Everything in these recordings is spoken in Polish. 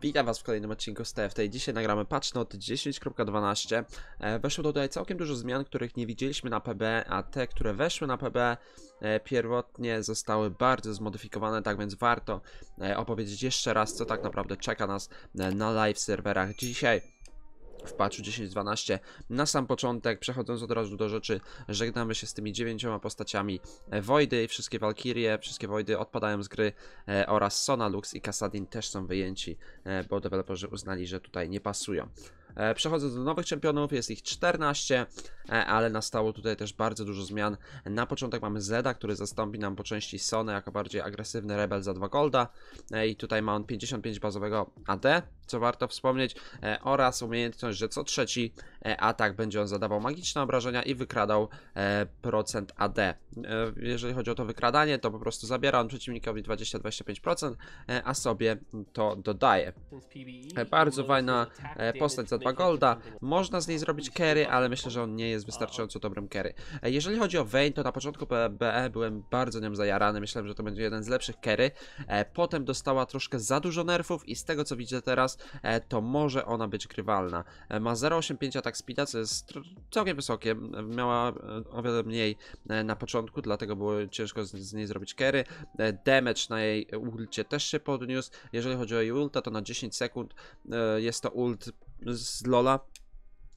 Witam Was w kolejnym odcinku z TFT. Dzisiaj nagramy patch note 10.12. E, weszło tutaj całkiem dużo zmian, których nie widzieliśmy na PB, a te, które weszły na PB e, pierwotnie zostały bardzo zmodyfikowane, tak więc warto e, opowiedzieć jeszcze raz, co tak naprawdę czeka nas na live serwerach dzisiaj w patchu 10.12. Na sam początek, przechodząc od razu do rzeczy, żegnamy się z tymi dziewięcioma postaciami e, Wojdy i wszystkie Valkyrie, wszystkie Wojdy odpadają z gry e, oraz Sona, Lux i Kasadin też są wyjęci, e, bo deweloperzy uznali, że tutaj nie pasują. E, Przechodząc do nowych czempionów, jest ich 14, e, ale nastało tutaj też bardzo dużo zmian. Na początek mamy Zeda, który zastąpi nam po części Sonę jako bardziej agresywny rebel za 2 golda e, i tutaj ma on 55 bazowego AD, co warto wspomnieć, oraz umiejętność, że co trzeci atak będzie on zadawał magiczne obrażenia i wykradał procent AD. Jeżeli chodzi o to wykradanie, to po prostu zabiera on przeciwnikowi 20-25%, a sobie to dodaje. Bardzo fajna postać za Golda. Można z niej zrobić carry, ale myślę, że on nie jest wystarczająco dobrym carry. E, jeżeli chodzi o Vayne, to na początku PBE byłem bardzo nią zajarany. Myślałem, że to będzie jeden z lepszych carry. E, potem dostała troszkę za dużo nerfów i z tego co widzę teraz, e, to może ona być grywalna. Ma 0,85 atak speeda, co jest całkiem wysokie. Miała o wiele mniej na początku, dlatego było ciężko z, z niej zrobić carry. Damage na jej ulcie też się podniósł. Jeżeli chodzi o jej ulta, to na 10 sekund jest to ult z Lola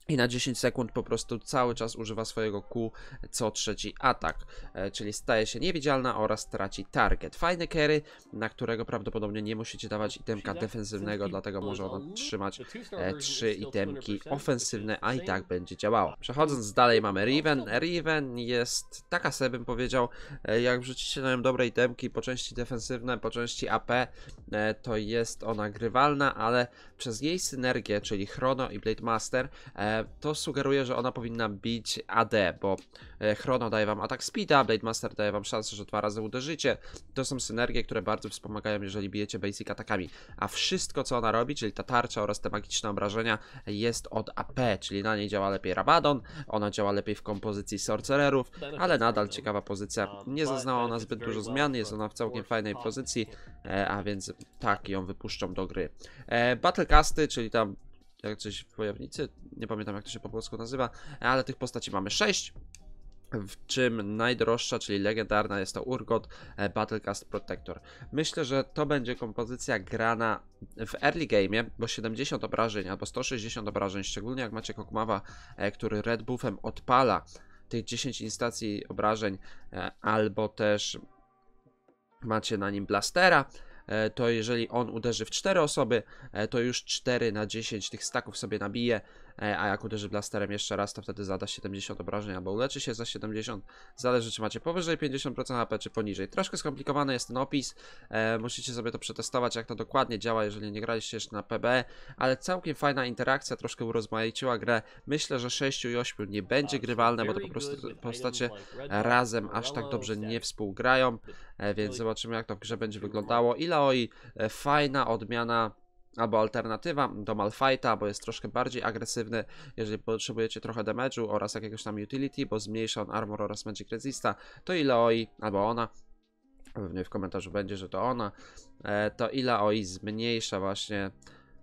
i na 10 sekund po prostu cały czas używa swojego Q co trzeci atak, e, czyli staje się niewidzialna oraz traci target. Fajny carry, na którego prawdopodobnie nie musicie dawać itemka defensywnego, dlatego może ona trzymać e, trzy itemki ofensywne, a i tak będzie działało. Przechodząc dalej mamy Riven. Riven jest taka sobie bym powiedział, e, jak wrzucicie na nią dobre itemki, po części defensywne, po części AP, to jest ona grywalna, ale przez jej synergię, czyli Chrono i Blade Master, to sugeruje, że ona powinna bić AD, bo e, Chrono daje wam atak speeda, Blade Master daje wam szansę, że dwa razy uderzycie. To są synergie, które bardzo wspomagają, jeżeli bijecie basic atakami. A wszystko, co ona robi, czyli ta tarcza oraz te magiczne obrażenia, jest od AP, czyli na niej działa lepiej Rabadon, ona działa lepiej w kompozycji Sorcererów, ale nadal ciekawa pozycja. Um, Nie zaznała ona zbyt dużo zmian, jest ona w całkiem fajnej pozycji, e, a więc tak ją wypuszczą do gry. E, Battlecasty, czyli tam jak coś wojownicy, nie pamiętam jak to się po polsku nazywa, ale tych postaci mamy 6. W czym najdroższa, czyli legendarna jest to Urgot e, Battlecast Protector. Myślę, że to będzie kompozycja grana w early game, bo 70 obrażeń albo 160 obrażeń, szczególnie jak macie Kokmawa, e, który red buffem odpala tych 10 instancji obrażeń, e, albo też macie na nim blastera, E, to jeżeli on uderzy w 4 osoby, e, to już 4 na 10 tych staków sobie nabije E, a jak uderzy blasterem jeszcze raz, to wtedy zada 70 obrażeń, albo uleczy się za 70. Zależy, czy macie powyżej 50% HP, czy poniżej. Troszkę skomplikowany jest ten opis, e, musicie sobie to przetestować, jak to dokładnie działa, jeżeli nie graliście jeszcze na PB, ale całkiem fajna interakcja, troszkę urozmaiciła grę. Myślę, że 6 i 8 nie będzie grywalne, bo to po prostu postacie razem aż tak dobrze nie współgrają, e, więc zobaczymy, jak to w grze będzie wyglądało. Ilaoi, fajna odmiana albo alternatywa do Malfighta, bo jest troszkę bardziej agresywny, jeżeli potrzebujecie trochę damage'u oraz jakiegoś tam utility, bo zmniejsza on armor oraz magic resista, to ile oi, albo ona, pewnie w komentarzu będzie, że to ona, e, to ile oi zmniejsza właśnie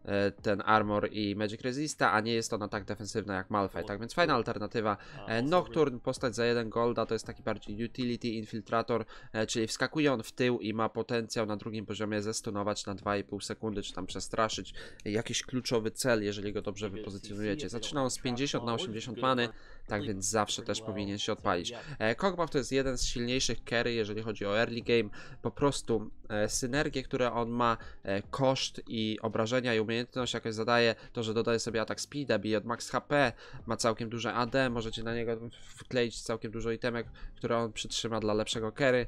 E, ten Armor i Magic Resista, a nie jest ona tak defensywna jak Malphite, tak więc fajna alternatywa. E, Nocturne, postać za jeden golda, to jest taki bardziej utility infiltrator, e, czyli wskakuje on w tył i ma potencjał na drugim poziomie zestunować na 2,5 sekundy, czy tam przestraszyć jakiś kluczowy cel, jeżeli go dobrze wypozycjonujecie. Zaczyna on z 50 na 80 many, tak więc zawsze też powinien się odpalić. E, Kogbaw to jest jeden z silniejszych carry, jeżeli chodzi o early game, po prostu e, synergie, które on ma, e, koszt i obrażenia i umiejętność jakoś zadaje, to, że dodaje sobie atak speeda, bije od max HP, ma całkiem duże AD, możecie na niego wkleić całkiem dużo itemek, które on przytrzyma dla lepszego carry,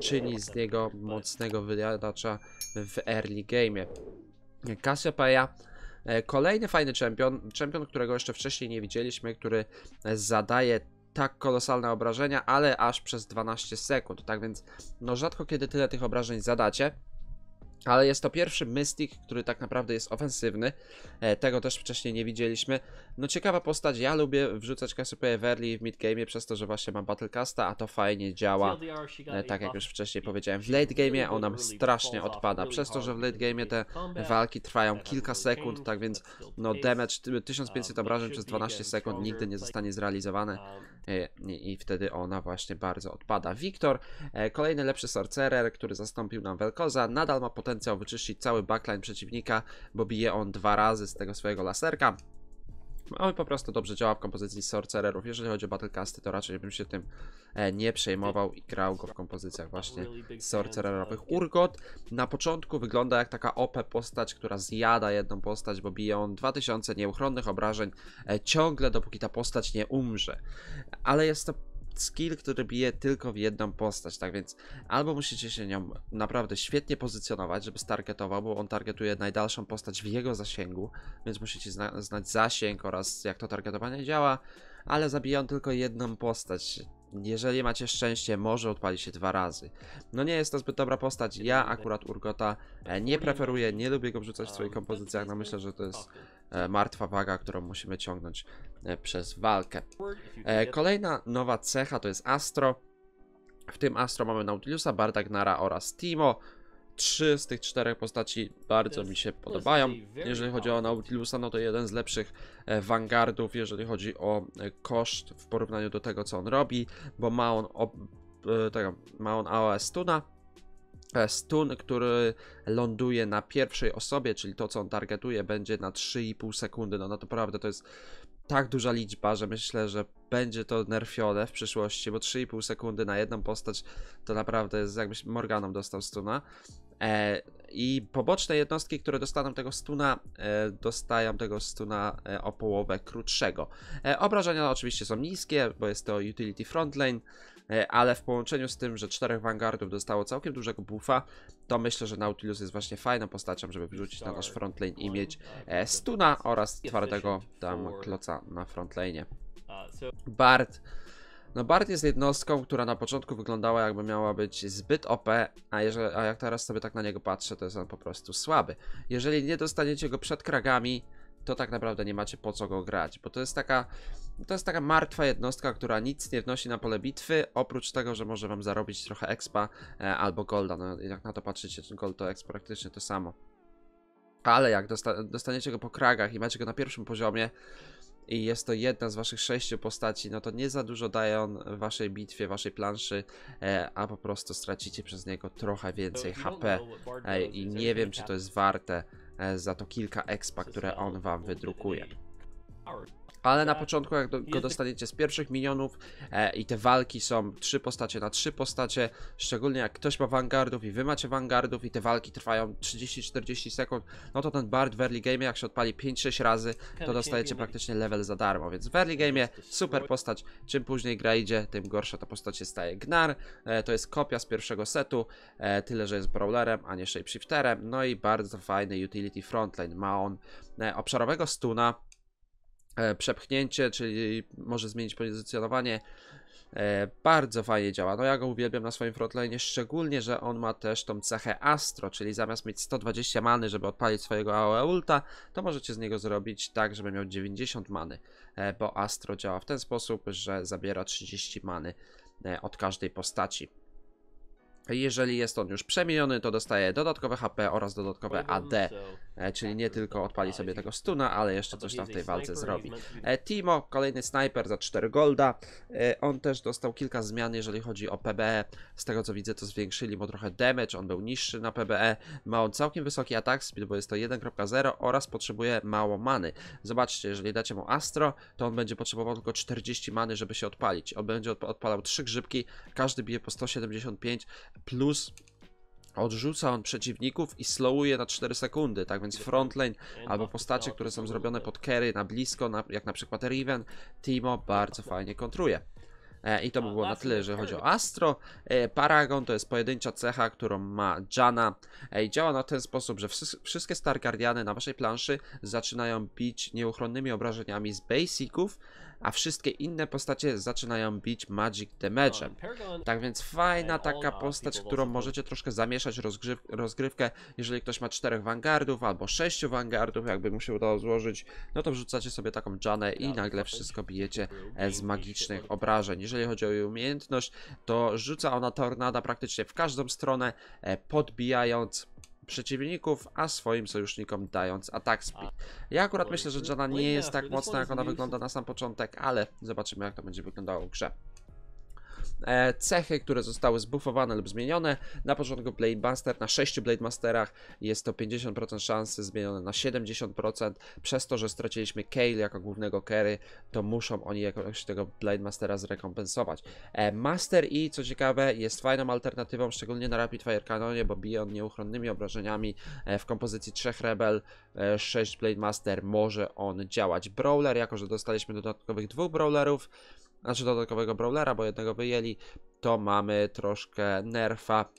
czyni z niego mocnego wyjadacza w early game. Cassiopeia E, kolejny fajny champion, champion, którego jeszcze wcześniej nie widzieliśmy, który e, zadaje tak kolosalne obrażenia, ale aż przez 12 sekund, tak więc no rzadko kiedy tyle tych obrażeń zadacie. Ale jest to pierwszy Mystic, który tak naprawdę jest ofensywny. E, tego też wcześniej nie widzieliśmy. No ciekawa postać, ja lubię wrzucać Cassiopeia w early w midgame przez to, że właśnie mam Battlecasta, a to fajnie działa. E, tak jak już wcześniej powiedziałem, w late game ona strasznie odpada. Przez to, że w late game te walki trwają kilka sekund, tak więc no damage 1500 um, obrażeń przez 12 sekund nigdy nie zostanie zrealizowane. Um, E, i wtedy ona właśnie bardzo odpada. Wiktor, e, kolejny lepszy sorcerer, który zastąpił nam Velkoza, nadal ma potencjał wyczyścić cały backline przeciwnika, bo bije on dwa razy z tego swojego laserka on po prostu dobrze działa w kompozycji sorcererów. Jeżeli chodzi o battlecasty, to raczej bym się tym e, nie przejmował i grał go w kompozycjach właśnie sorcererowych. Urgot na początku wygląda jak taka OP postać, która zjada jedną postać, bo bije on 2000 nieuchronnych obrażeń e, ciągle, dopóki ta postać nie umrze. Ale jest to skill, który bije tylko w jedną postać, tak więc albo musicie się nią naprawdę świetnie pozycjonować, żeby stargetował, bo on targetuje najdalszą postać w jego zasięgu, więc musicie zna znać zasięg oraz jak to targetowanie działa, ale zabija on tylko jedną postać, jeżeli macie szczęście, może odpali się dwa razy. No nie jest to zbyt dobra postać, ja akurat Urgota e, nie preferuję, nie lubię go wrzucać w swoich kompozycjach, no myślę, że to jest e, martwa waga, którą musimy ciągnąć e, przez walkę. Kolejna nowa cecha to jest Astro. W tym Astro mamy Nautilusa, Bardagnara oraz Timo trzy z tych czterech postaci bardzo mi się podobają. Jeżeli chodzi o Nautilusa, no to jeden z lepszych e, Vanguardów, jeżeli chodzi o e, koszt w porównaniu do tego, co on robi, bo ma on, ob, e, tego, ma on AOE stuna, stun, który ląduje na pierwszej osobie, czyli to, co on targetuje, będzie na 3,5 sekundy. No, no to naprawdę to jest tak duża liczba, że myślę, że będzie to nerfione w przyszłości, bo 3,5 sekundy na jedną postać to naprawdę jest jakbyś Morganom dostał stuna. E, I poboczne jednostki, które dostaną tego stuna, e, dostają tego stuna e, o połowę krótszego. Obrażenia oczywiście są niskie, bo jest to utility frontline, ale w połączeniu z tym, że czterech Vanguardów dostało całkiem dużego buffa, to myślę, że Nautilus jest właśnie fajną postacią, żeby wrzucić na nasz frontline i mieć stuna oraz twardego tam kloca na frontlane. Bard no Bard jest jednostką, która na początku wyglądała jakby miała być zbyt OP, a, jeżeli, a jak teraz sobie tak na niego patrzę, to jest on po prostu słaby. Jeżeli nie dostaniecie go przed kragami, to tak naprawdę nie macie po co go grać, bo to jest taka to jest taka martwa jednostka, która nic nie wnosi na pole bitwy, oprócz tego, że może wam zarobić trochę expa e, albo golda, no jak na to patrzycie, gold to exp praktycznie to samo. Ale jak dosta dostaniecie go po kragach i macie go na pierwszym poziomie, i jest to jedna z waszych sześciu postaci, no to nie za dużo daje on waszej bitwie, waszej planszy, e, a po prostu stracicie przez niego trochę więcej HP e, i nie wiem, czy to jest warte e, za to kilka expa, które on wam wydrukuje. Ale na tak. początku, jak do, go tak- dostaniecie z pierwszych minionów e, i te walki są trzy postacie na trzy postacie, szczególnie jak ktoś ma vanguardów i wy macie vanguardów i te walki trwają 30-40 sekund, no to ten bard w early game, jak się odpali 5-6 razy, to dostajecie praktycznie level za darmo. Więc w early game super postać, czym później gra idzie, tym gorsza ta postać się staje. Gnar e, to jest kopia z pierwszego setu, e, tyle że jest brawlerem, a nie shapeshifterem, no i bardzo fajny utility frontline. Ma on e, obszarowego stuna, E, przepchnięcie, czyli może zmienić pozycjonowanie. E, bardzo fajnie działa. No ja go uwielbiam na swoim frontline, szczególnie, że on ma też tą cechę Astro, czyli zamiast mieć 120 many, żeby odpalić swojego AOE Ulta, to możecie z niego zrobić tak, żeby miał 90 many, e, bo Astro działa w ten sposób, że zabiera 30 many od każdej postaci. Jeżeli jest on już przemieniony, to dostaje dodatkowe HP oraz dodatkowe AD. E, czyli nie tylko odpali sobie tego stuna, ale jeszcze coś tam w tej walce zrobi. E, Timo, kolejny snajper za 4 golda. E, on też dostał kilka zmian, jeżeli chodzi o PBE. Z tego co widzę, to zwiększyli mu trochę damage, on był niższy na PBE. Ma on całkiem wysoki atak speed, bo jest to 1.0 oraz potrzebuje mało many. Zobaczcie, jeżeli dacie mu Astro, to on będzie potrzebował tylko 40 many, żeby się odpalić. On będzie odpalał 3 grzybki, każdy bije po 175 plus Odrzuca on przeciwników i slowuje na 4 sekundy, tak więc frontline albo postacie, które są zrobione pod carry na blisko, na, jak na przykład Riven, Timo bardzo fajnie kontruje. E, I to by było na tyle, jeżeli chodzi o Astro. E, Paragon to jest pojedyncza cecha, którą ma Jana. E, I działa na ten sposób, że wszystkie Star Guardiany na waszej planszy zaczynają bić nieuchronnymi obrażeniami z basiców a wszystkie inne postacie zaczynają bić Magic Damage'em. Tak więc fajna taka postać, którą możecie troszkę zamieszać rozgryw rozgrywkę, jeżeli ktoś ma czterech Vanguardów albo sześciu Vanguardów, jakby mu się udało złożyć, no to wrzucacie sobie taką Janę i nagle wszystko bijecie z magicznych obrażeń. Jeżeli chodzi o jej umiejętność, to rzuca ona tornada praktycznie w każdą stronę, e, podbijając przeciwników, a swoim sojusznikom dając atak speed. Ja akurat myślę, że Jana nie jest tak mocna, jak ona wygląda na sam początek, ale zobaczymy jak to będzie wyglądało w grze. E, cechy, które zostały zbufowane lub zmienione. Na początku Blade Master, na 6 Blade Masterach jest to 50% szansy zmienione na 70%. Przez to, że straciliśmy Kale jako głównego carry, to muszą oni jakoś tego Blade Mastera zrekompensować. E, Master E, co ciekawe, jest fajną alternatywą, szczególnie na Rapid Fire Canonie, bo bije on nieuchronnymi obrażeniami. E, w kompozycji 3 Rebel, 6 Blade Master może on działać. Brawler, jako że dostaliśmy dodatkowych dwóch Brawlerów, znaczy dodatkowego brawlera, bo jednego wyjęli, to mamy troszkę nerfa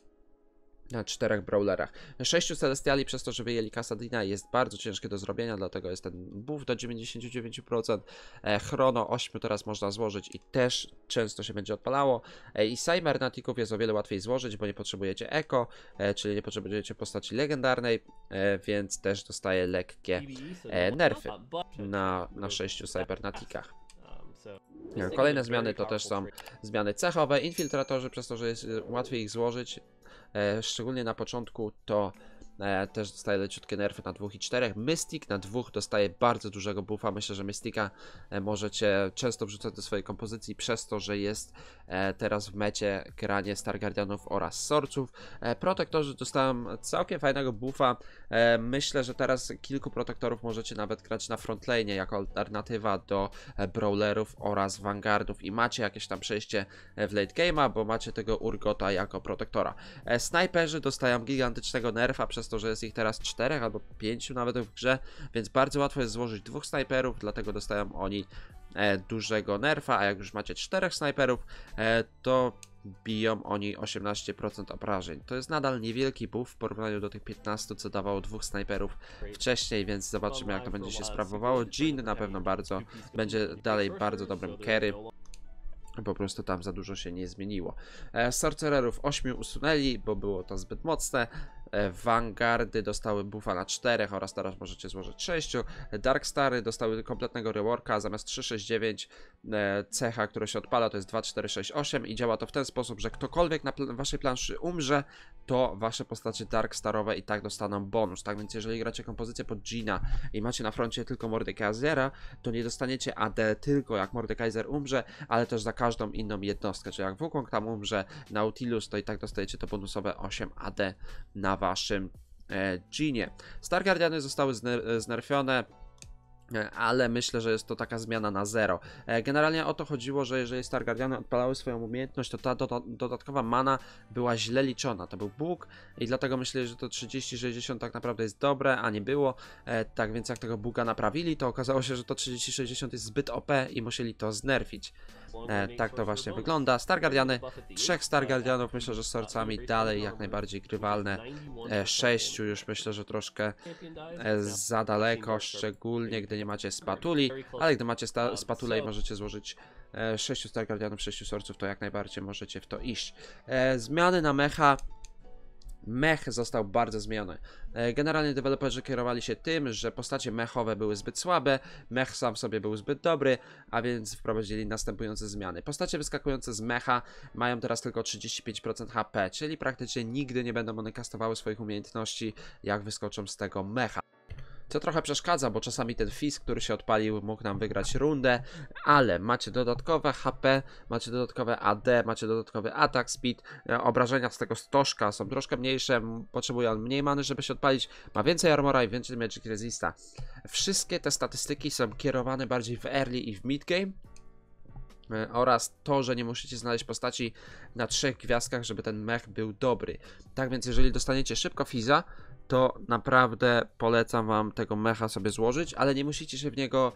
na czterech brawlerach. Sześciu Celestiali przez to, że wyjęli Kasadina jest bardzo ciężkie do zrobienia, dlatego jest ten buff do 99%. E, chrono 8 teraz można złożyć i też często się będzie odpalało. E, I Cybernatików jest o wiele łatwiej złożyć, bo nie potrzebujecie eko, e, czyli nie potrzebujecie postaci legendarnej, więc też dostaje lekkie nerfy na, na sześciu Cybernatikach. Kolejne zmiany to też są zmiany cechowe, infiltratorzy, przez to, że jest e, łatwiej ich złożyć, e, szczególnie na początku to E, też dostaje leciutkie nerfy na 2 i 4. Mystic na 2 dostaje bardzo dużego buffa. Myślę, że Mystica e, możecie często wrzucać do swojej kompozycji przez to, że jest e, teraz w mecie granie Star Guardianów oraz Sorców. protektorzy dostają całkiem fajnego buffa. myślę, że teraz kilku protektorów możecie nawet grać na frontlane jako alternatywa do brawlerów oraz vanguardów i macie jakieś tam przejście w late game'a, bo macie tego Urgota jako protektora. Sniperzy snajperzy dostają gigantycznego nerfa przez przez to, że jest ich teraz czterech albo pięciu nawet w grze, więc bardzo łatwo jest złożyć dwóch snajperów, dlatego dostają oni e, dużego nerfa, a jak już macie czterech snajperów, e, to biją oni 18% obrażeń. To jest nadal niewielki buff w porównaniu do tych 15, co dawało dwóch snajperów wcześniej, więc zobaczymy jak to będzie się sprawowało. Jean na pewno bardzo będzie dalej bardzo dobrym carry po prostu tam za dużo się nie zmieniło. E, sorcererów 8 usunęli, bo było to zbyt mocne. E, Vanguardy dostały buffa na 4 oraz teraz możecie złożyć 6. Darkstary dostały kompletnego reworka zamiast 369 e, cecha, które się odpala to jest 2468 i działa to w ten sposób, że ktokolwiek na pl waszej planszy umrze, to wasze postacie Darkstarowe i tak dostaną bonus. Tak więc jeżeli gracie kompozycję pod Gina i macie na froncie tylko Mordekaisera, to nie dostaniecie AD tylko jak Mordekaiser umrze, ale też za każdą inną jednostkę, czyli jak Wukong tam umrze, Nautilus, to i tak dostajecie to bonusowe 8 AD na waszym Ginie. E, Stargardiany zostały e, znerfione, e, ale myślę, że jest to taka zmiana na zero. Generalnie o to chodziło, że jeżeli Stargardiany odpalały swoją umiejętność, to ta dodatkowa mana była źle liczona. To był bóg i dlatego myśleli, że to 30-60 tak naprawdę jest dobre, a nie było. Tak więc jak tego buga naprawili, to okazało się, że to 30-60 jest zbyt OP i musieli to znerfić. E, tak to właśnie wygląda. Stargardiany, trzech Stargardianów tak myślę, że z sorcami dalej jak najbardziej grywalne. E, sześciu już myślę, że troszkę e, za daleko, szczególnie gdy nie macie spatuli, ale gdy macie spatulę i możecie złożyć e, sześciu Stargardianów, sześciu sorców, to jak najbardziej możecie w to iść. E, zmiany na mecha mech został bardzo zmieniony. E, generalnie deweloperzy kierowali się tym, że postacie mechowe były zbyt słabe, mech sam sobie był zbyt dobry, a więc wprowadzili następujące zmiany. Postacie wyskakujące z mecha mają teraz tylko 35% HP, czyli praktycznie nigdy nie będą one kastowały swoich umiejętności, jak wyskoczą z tego mecha co trochę przeszkadza, bo czasami ten Fizz, który się odpalił, mógł nam wygrać rundę, ale macie dodatkowe HP, macie dodatkowe AD, macie dodatkowy atak speed, e, obrażenia z tego stożka są troszkę mniejsze, potrzebuje on mniej many, żeby się odpalić, ma więcej armora i więcej magic resista. Wszystkie te statystyki są kierowane bardziej w early i w mid game, e, oraz to, że nie musicie znaleźć postaci na trzech gwiazdkach, żeby ten mech był dobry. Tak więc jeżeli dostaniecie szybko Fiza, to naprawdę polecam wam tego mecha sobie złożyć, ale nie musicie się w niego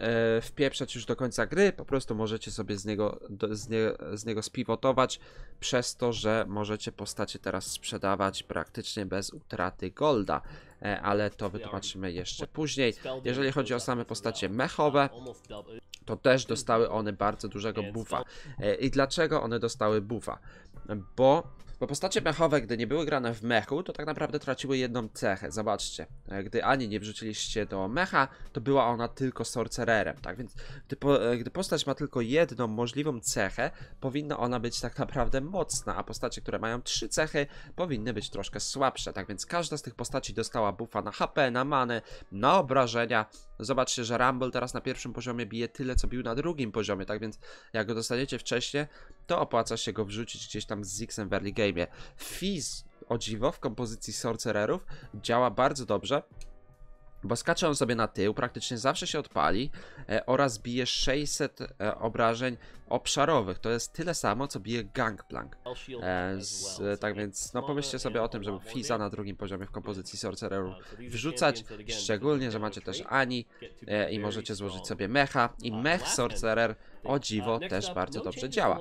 e, wpieprzać już do końca gry, po prostu możecie sobie z niego, do, z, nie, z niego spiwotować, przez to, że możecie postacie teraz sprzedawać praktycznie bez utraty golda, e, ale to wytłumaczymy jeszcze później. Jeżeli chodzi o same postacie mechowe, to też dostały one bardzo dużego buffa. E, I dlaczego one dostały buffa? Bo bo postacie mechowe, gdy nie były grane w mechu, to tak naprawdę traciły jedną cechę. Zobaczcie, e, gdy Ani nie wrzuciliście do mecha, to była ona tylko sorcererem, tak? Więc gdy, po, e, gdy postać ma tylko jedną możliwą cechę, powinna ona być tak naprawdę mocna, a postacie, które mają trzy cechy, powinny być troszkę słabsze. Tak więc każda z tych postaci dostała buffa na HP, na manę, na obrażenia, Zobaczcie, że Rumble teraz na pierwszym poziomie bije tyle, co bił na drugim poziomie, tak więc jak go dostaniecie wcześniej, to opłaca się go wrzucić gdzieś tam z Zixem w early game'ie. Fizz, o dziwo, w kompozycji Sorcererów działa bardzo dobrze bo skacze on sobie na tył, praktycznie zawsze się odpali e, oraz bije 600 e, obrażeń obszarowych. To jest tyle samo, co bije Gangplank. E, z, tak więc, no pomyślcie sobie o tym, żeby Fiza na drugim poziomie w kompozycji uh, Sorcererów wrzucać, szczególnie, że macie też Ani e, i możecie złożyć sobie mecha i uh, mech Sorcerer o uh, dziwo też bardzo no dobrze działa.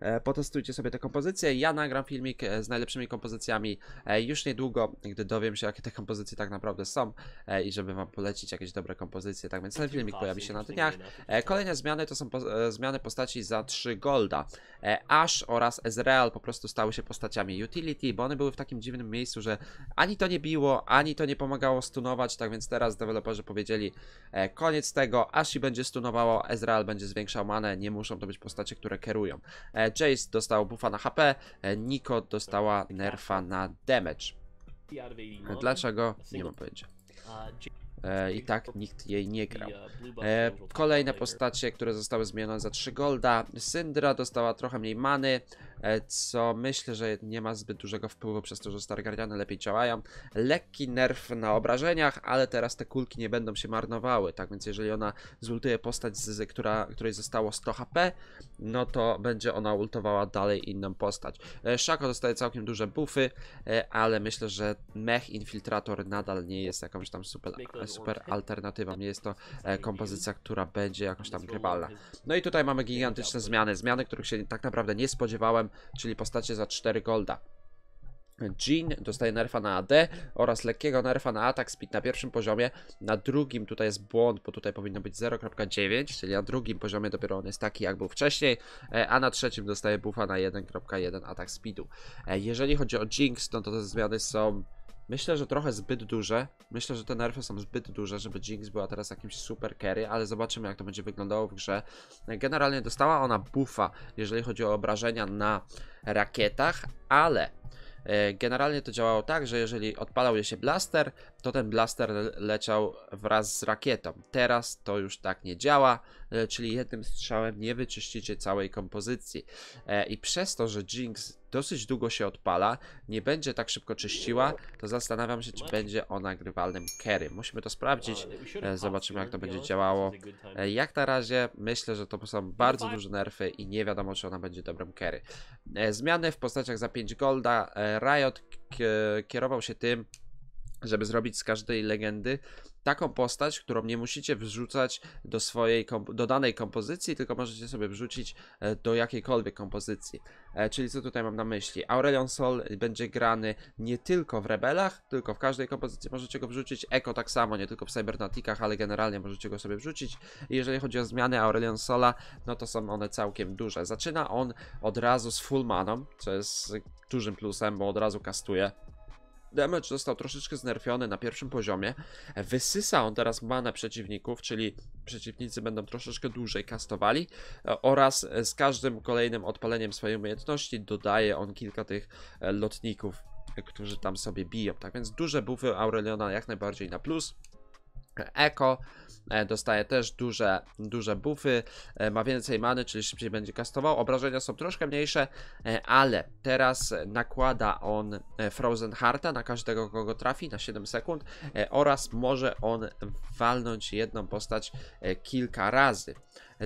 E, potestujcie sobie tę kompozycję. Ja nagram filmik e, z najlepszymi kompozycjami e, już niedługo, gdy dowiem się, jakie te kompozycje tak naprawdę są i żeby wam polecić jakieś dobre kompozycje. Tak więc ten filmik pojawi się na dniach. No, kolejne zmiany to są po zmiany postaci za 3 golda. Ash oraz Ezreal po prostu stały się postaciami utility, bo one były w takim dziwnym miejscu, że ani to nie biło, ani to nie pomagało stunować, tak więc teraz deweloperzy powiedzieli koniec tego, Ashi będzie stunowało, Ezreal będzie zwiększał manę, nie muszą to być postacie, które kierują. Jace dostał buffa na HP, e, Niko dostała nerfa na damage. Dlaczego? Nie mam pojęcia. E, I tak nikt jej nie grał. E, kolejne postacie, które zostały zmienione za 3 golda. Syndra dostała trochę mniej many, E, co myślę, że nie ma zbyt dużego wpływu przez to, że stargardiany Guardiany lepiej działają. Lekki nerw na obrażeniach, ale teraz te kulki nie będą się marnowały, tak więc jeżeli ona zultuje postać, z, która, której zostało 100 HP, no to będzie ona ultowała dalej inną postać. E, Szako dostaje całkiem duże buffy, e, ale myślę, że mech infiltrator nadal nie jest jakąś tam super, super alternatywą, nie jest to kompozycja, która będzie jakoś tam grybalna. No i tutaj mamy gigantyczne zmiany, zmiany, których się tak naprawdę nie spodziewałem czyli postacie za 4 golda. Jean dostaje nerfa na AD oraz lekkiego nerfa na atak speed na pierwszym poziomie. Na drugim tutaj jest błąd, bo tutaj powinno być 0.9, czyli na drugim poziomie dopiero on jest taki jak był wcześniej, e, a na trzecim dostaje buffa na 1.1 atak speedu. E, jeżeli chodzi o Jinx, no to te zmiany są Myślę, że trochę zbyt duże. Myślę, że te nerfy są zbyt duże, żeby Jinx była teraz jakimś super carry, ale zobaczymy jak to będzie wyglądało w grze. Generalnie dostała ona buffa, jeżeli chodzi o obrażenia na rakietach, ale e, Generalnie to działało tak, że jeżeli odpalał jej się blaster, to ten blaster leciał wraz z rakietą. Teraz to już tak nie działa, e, czyli jednym strzałem nie wyczyścicie całej kompozycji. E, I przez to, że Jinx dosyć długo się odpala, nie będzie tak szybko czyściła, to zastanawiam się, czy będzie ona grywalnym carry. Musimy to sprawdzić, e, zobaczymy jak to będzie działało. Jak na razie myślę, że to są no bardzo duże nerfy i nie wiadomo, czy ona będzie dobrym carry. Zmiany w postaciach za 5 golda. Riot kierował się tym, żeby zrobić z każdej legendy taką postać, którą nie musicie wrzucać do swojej, do danej kompozycji, tylko możecie sobie wrzucić e, do jakiejkolwiek kompozycji. E, czyli co tutaj mam na myśli? Aurelion Sol będzie grany nie tylko w Rebelach, tylko w każdej kompozycji możecie go wrzucić. Eko tak samo, nie tylko w Cybernatikach, ale generalnie możecie go sobie wrzucić. I jeżeli chodzi o zmiany Aurelion Sola, no to są one całkiem duże. Zaczyna on od razu z Fullmaną, co jest dużym plusem, bo od razu kastuje damage został troszeczkę znerfiony na pierwszym poziomie. Wysysa on teraz manę przeciwników, czyli przeciwnicy będą troszeczkę dłużej kastowali e, oraz z każdym kolejnym odpaleniem swojej umiejętności dodaje on kilka tych e, lotników, którzy tam sobie biją. Tak więc duże bufy Aureliona jak najbardziej na plus eko. E, dostaje też duże, duże buffy, e, ma więcej many, czyli szybciej będzie kastował. Obrażenia są troszkę mniejsze, e, ale teraz nakłada on Frozen Hearta na każdego, kogo trafi na 7 sekund oraz może on walnąć jedną postać kilka razy.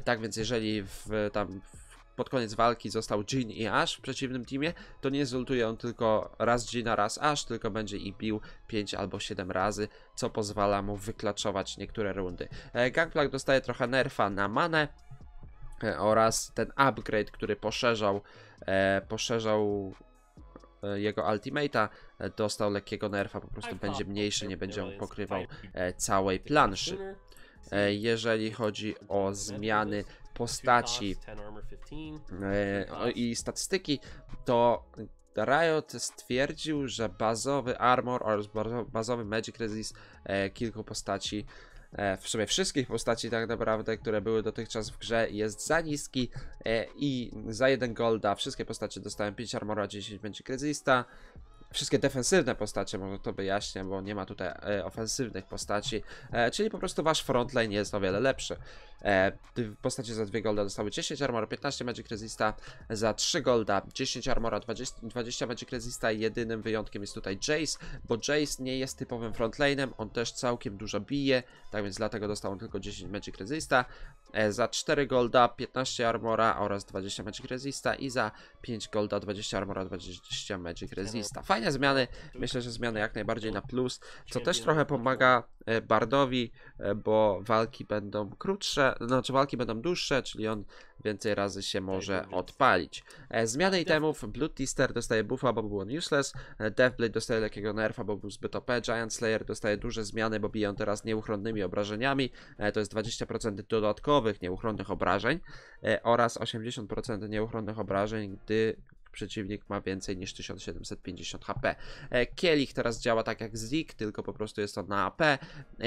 Tak więc jeżeli w, tam w pod koniec walki został Jin i Ash w przeciwnym teamie, to nie zultuje on tylko raz Jina, raz Ash, tylko będzie i bił 5 albo 7 razy, co pozwala mu wyklaczować niektóre rundy. E, Gangplank dostaje trochę nerfa na manę, e, oraz ten upgrade, który poszerzał, e, poszerzał jego ultimate'a, dostał lekkiego nerfa, po prostu będzie tak, mniejszy, nie będzie on pokrywał całej planszy. jeżeli chodzi o zmiany postaci e, i statystyki, to Riot stwierdził, że bazowy Armor oraz bazowy Magic Resist e, kilku postaci, e, w sumie wszystkich postaci tak naprawdę, które były dotychczas w grze, jest za niski i za jeden golda wszystkie postacie dostają 5 Armora, 10 Magic Resista, wszystkie defensywne postacie, może to wyjaśnię, bo nie ma tutaj e, ofensywnych postaci, e, czyli po prostu wasz frontline jest o wiele lepszy. E, postacie za 2 golda dostały 10 armora, 15 magic resista, za 3 golda 10 armora, 20, 20 magic resista i jedynym wyjątkiem jest tutaj Jace, bo Jace nie jest typowym frontlanem, on też całkiem dużo bije, tak więc dlatego dostał on tylko 10 magic resista, e, za 4 golda 15 armora oraz 20 magic resista i za 5 golda 20 armora, 20 magic resista. Fajna fajne zmiany, myślę, że zmiany jak najbardziej na plus, co też trochę pomaga e, Bardowi, e, bo walki będą krótsze, znaczy walki będą dłuższe, czyli on więcej razy się tak, może tak odpalić. E, zmiany itemów, Blood Teaster dostaje buffa, bo był on useless, Deathblade dostaje lekkiego nerfa, bo był zbyt OP, Giant Slayer dostaje duże zmiany, bo biją teraz nieuchronnymi obrażeniami, to jest 20% dodatkowych nieuchronnych obrażeń oraz 80% nieuchronnych obrażeń, gdy przeciwnik ma więcej niż 1750 HP. E, Kielich teraz działa tak jak Zik, tylko po prostu jest on na AP e,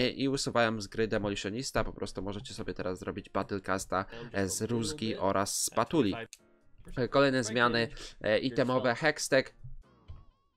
i usuwają z gry Demolitionista, po prostu możecie sobie teraz zrobić Battlecasta e, z rózgi oraz z patuli. Kolejne zmiany itemowe Hextech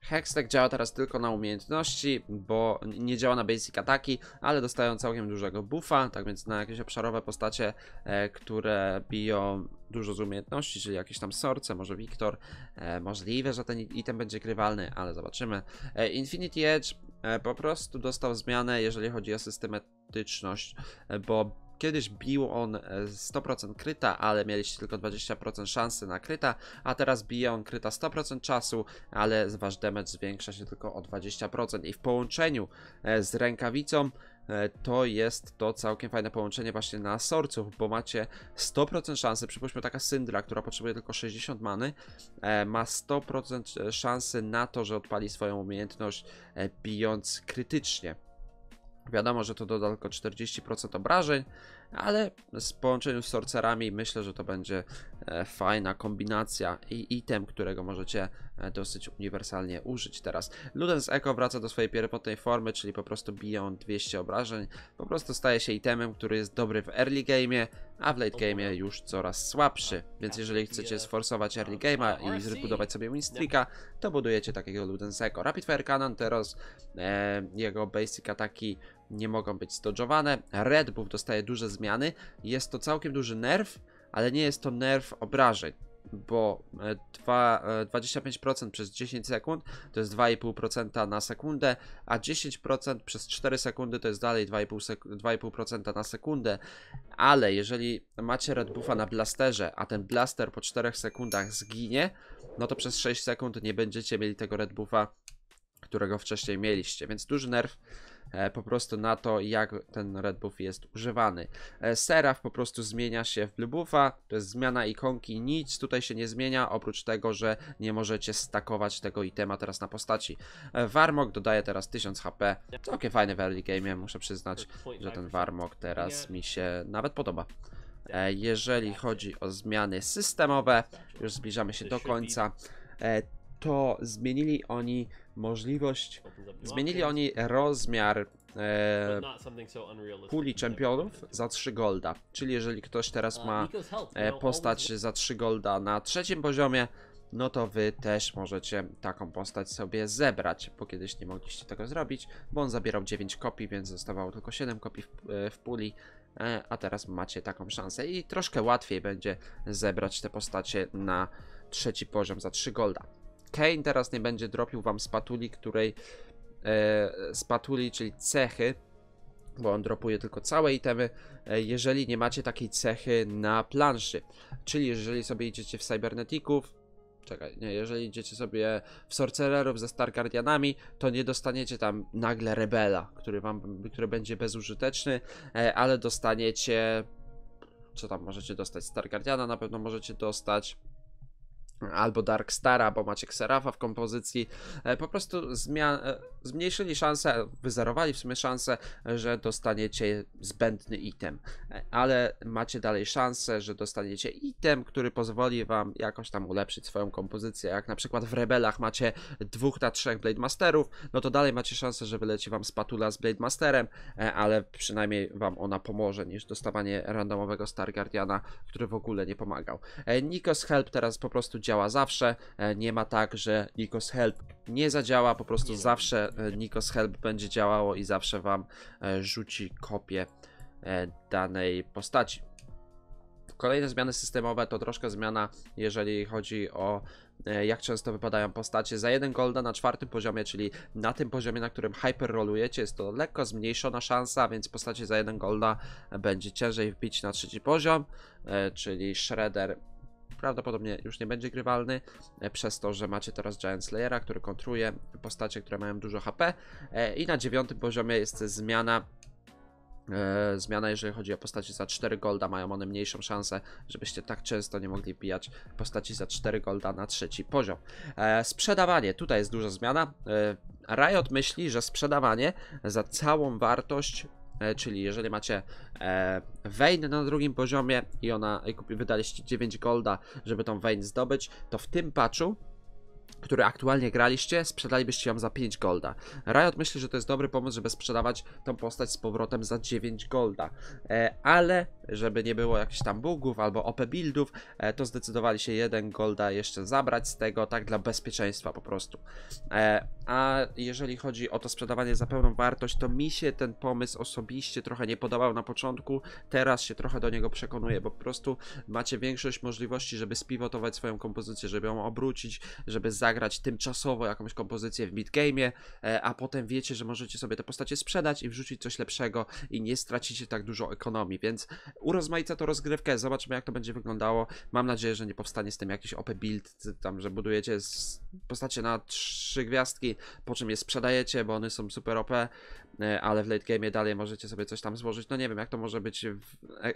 Hextech działa teraz tylko na umiejętności, bo nie działa na basic ataki, ale dostają całkiem dużego buffa, tak więc na jakieś obszarowe postacie, e, które biją dużo z umiejętności, czyli jakieś tam sorce, może Wiktor, e, możliwe, że ten item będzie grywalny, ale zobaczymy. E, Infinity Edge e, po prostu dostał zmianę, jeżeli chodzi o systematyczność, e, bo Kiedyś bił on 100% e, kryta, ale mieliście tylko 20% szansy na kryta, a teraz bije on kryta 100% czasu, ale wasz damage zwiększa się tylko o 20% i w połączeniu e, z rękawicą e, to jest to całkiem fajne połączenie właśnie na sorców, bo macie 100% szansy, przypuśćmy taka Syndra, która potrzebuje tylko 60 many, ma 100% szansy na to, że odpali swoją umiejętność bijąc krytycznie. Wiadomo, że to doda 40% obrażeń, ale z połączeniu z sorcerami myślę, że to będzie e, fajna kombinacja i item, którego możecie e, dosyć uniwersalnie użyć teraz. Ludens Echo wraca do swojej pierwotnej formy, czyli po prostu biją 200 obrażeń, po prostu staje się itemem, który jest dobry w early game'ie, a w late game'ie już coraz słabszy, więc jeżeli chcecie sforsować early game'a i zbudować sobie winstreaka, to budujecie takiego Ludens Echo. Rapid Fire Cannon teraz, e, jego basic ataki nie mogą być stodżowane. Red Buff dostaje duże zmiany. Jest to całkiem duży nerw, ale nie jest to nerw obrażeń, bo 2, e, 25% e, przez 10 sekund to jest 2,5% na sekundę, a 10% przez 4 sekundy to jest dalej 2,5% na sekundę. Ale jeżeli macie Red Buffa na blasterze, a ten blaster po 4 sekundach zginie, no to przez 6 sekund nie będziecie mieli tego Red Buffa którego wcześniej mieliście, więc duży nerw e, po prostu na to, jak ten red buff jest używany. E, Seraf po prostu zmienia się w blue buffa, to jest zmiana ikonki, nic tutaj się nie zmienia, oprócz tego, że nie możecie stakować tego itema teraz na postaci. E, Warmock dodaje teraz 1000 HP, całkiem fajny w early game, muszę przyznać, że ten Warmock teraz mi się nawet podoba. Jeżeli chodzi o zmiany systemowe, już zbliżamy się do końca, to zmienili oni możliwość. Zmienili oni rozmiar e, puli czempionów za 3 golda. Czyli jeżeli ktoś teraz uh, ma e, postać za 3 golda na trzecim poziomie, no to wy też możecie taką postać sobie zebrać, bo kiedyś nie mogliście tego zrobić, bo on zabierał 9 kopii, więc zostawało tylko 7 kopii w, e, w puli, e, a teraz macie taką szansę i troszkę łatwiej będzie zebrać te postacie na trzeci poziom za 3 golda. Kane teraz nie będzie dropił wam spatuli, której e, spatuli, czyli cechy, bo on dropuje tylko całe itemy, e, jeżeli nie macie takiej cechy na planszy. Czyli jeżeli sobie idziecie w Cybernetików, czekaj, nie, jeżeli idziecie sobie w Sorcererów ze Stargardianami, to nie dostaniecie tam nagle Rebela, który, wam, który będzie bezużyteczny, e, ale dostaniecie... Co tam możecie dostać? Stargardiana na pewno możecie dostać albo Dark Stara, bo macie Xerafa w kompozycji. E, po prostu zmian e, zmniejszyli szansę, wyzerowali w sumie szansę, że dostaniecie zbędny item, ale macie dalej szansę, że dostaniecie item, który pozwoli wam jakoś tam ulepszyć swoją kompozycję, jak na przykład w Rebelach macie dwóch na trzech Blade Masterów, no to dalej macie szansę, że wyleci wam spatula z Blade Masterem, e, ale przynajmniej wam ona pomoże niż dostawanie randomowego Star Guardiana, który w ogóle nie pomagał. E, Nikos Help teraz po prostu działa zawsze, e, nie ma tak, że Nikos Help nie zadziała, po prostu zawsze E, Nikos Help będzie działało i zawsze Wam e, rzuci kopię e, danej postaci. Kolejne zmiany systemowe to troszkę zmiana, jeżeli chodzi o jak często wypadają postacie. Za jeden golda na czwartym poziomie, czyli na tym poziomie, na którym hyper rolujecie, jest to lekko zmniejszona szansa, więc postacie za jeden golda będzie ciężej wbić na trzeci poziom, czyli Shredder prawdopodobnie już nie będzie grywalny, e, przez to, że macie teraz Giant Slayera, który kontruje postacie, które mają dużo HP. E, I na dziewiątym poziomie jest zmiana e, zmiana, jeżeli chodzi o postaci za 4 golda, mają one mniejszą szansę, żebyście tak często nie mogli pijać postaci za 4 golda na trzeci poziom. sprzedawanie, tutaj jest duża zmiana. Riot myśli, że sprzedawanie za całą wartość E, czyli jeżeli macie e, Vein na drugim poziomie i ona i wydaliście 9 golda, żeby tą Vein zdobyć, to w tym patchu które aktualnie graliście, sprzedalibyście ją za 5 golda. Riot myśli, że to jest dobry pomysł, żeby sprzedawać tą postać z powrotem za 9 golda, e, ale żeby nie było jakichś tam bugów albo OP buildów, e, to zdecydowali się 1 golda jeszcze zabrać z tego, tak dla bezpieczeństwa po prostu. E, a jeżeli chodzi o to sprzedawanie za pełną wartość, to mi się ten pomysł osobiście trochę nie podobał na początku, teraz się trochę do niego przekonuję, bo po prostu macie większość możliwości, żeby spiwotować swoją kompozycję, żeby ją obrócić, żeby zagrać tymczasowo jakąś kompozycję w midgame, e, a potem wiecie, że możecie sobie te postacie sprzedać i wrzucić coś lepszego i nie stracicie tak dużo ekonomii, więc urozmaica to rozgrywkę, zobaczmy jak to będzie wyglądało. Mam nadzieję, że nie powstanie z tym jakiś OP build, tam, że budujecie postacie na trzy gwiazdki, po czym je sprzedajecie, bo one są super OP, e, ale w late game dalej możecie sobie coś tam złożyć. No nie wiem, jak to może być, e,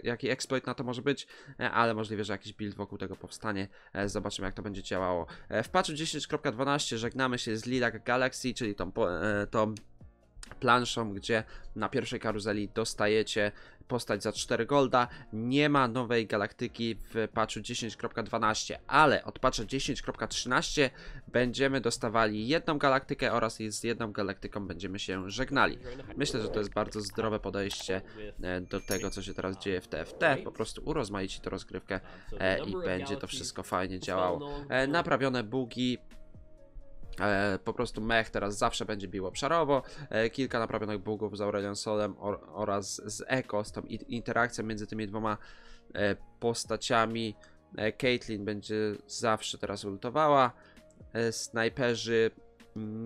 jaki exploit na to może być, ale możliwe, że jakiś build wokół tego powstanie. Zobaczymy, jak to będzie działało. W patchu 10 10.12 żegnamy się z Lilac Galaxy, czyli tą, tą planszą, gdzie na pierwszej karuzeli dostajecie postać za 4 golda. Nie ma nowej galaktyki w patchu 10.12, ale od patcha 10.13 będziemy dostawali jedną galaktykę oraz z jedną galaktyką będziemy się żegnali. Myślę, że to jest bardzo zdrowe podejście e, do tego, co się teraz dzieje w TFT. Po prostu urozmaici to rozgrywkę e, i będzie to wszystko fajnie działało. E, naprawione bugi, E, po prostu mech teraz zawsze będzie bił obszarowo. E, kilka naprawionych bugów z Aurelion Solem oraz z Echo, z tą interakcją między tymi dwoma e, postaciami. Caitlyn będzie zawsze teraz ultowała. Snajperzy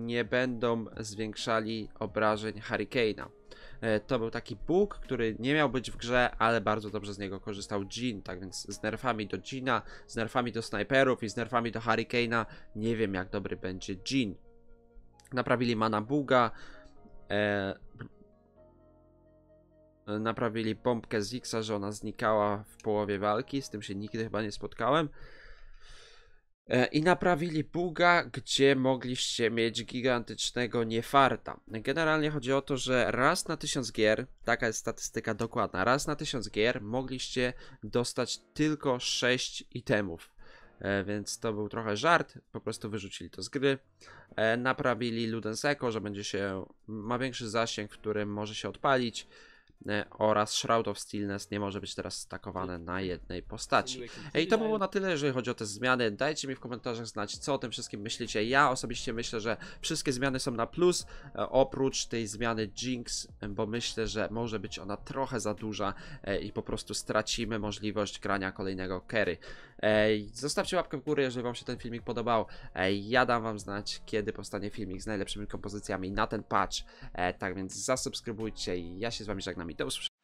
nie będą zwiększali obrażeń Hurricane'a. E, to był taki Bóg, który nie miał być w grze, ale bardzo dobrze z niego korzystał Jean, tak więc z nerfami do Jeana, z nerfami do snajperów i z nerfami do Hurricane'a nie wiem jak dobry będzie Jean. Naprawili mana Buga, e, naprawili pompkę Zixa, że ona znikała w połowie walki, z tym się nigdy chyba nie spotkałem. E, i naprawili buga, gdzie mogliście mieć gigantycznego niefarta. Generalnie chodzi o to, że raz na 1000 gier, taka jest statystyka dokładna, raz na 1000 gier mogliście dostać tylko 6 itemów. E, więc to był trochę żart, po prostu wyrzucili to z gry. E, naprawili Ludenseko, że będzie się, ma większy zasięg, w którym może się odpalić. E, oraz Shroud of Stillness nie może być teraz stakowane tak, na tak. jednej postaci. I to było na tyle, jeżeli chodzi o te zmiany. Dajcie mi w komentarzach znać, co o tym wszystkim myślicie. Ja osobiście myślę, że wszystkie zmiany są na plus, e, oprócz tej zmiany Jinx, bo myślę, że może być ona trochę za duża e, i po prostu stracimy możliwość grania kolejnego carry. Zostawcie łapkę w górę, jeżeli wam się ten filmik podobał. Ja dam wam znać, kiedy powstanie filmik z najlepszymi kompozycjami na ten patch. E, tak więc zasubskrybujcie i ja się z wami żegnam i do usłyszenia.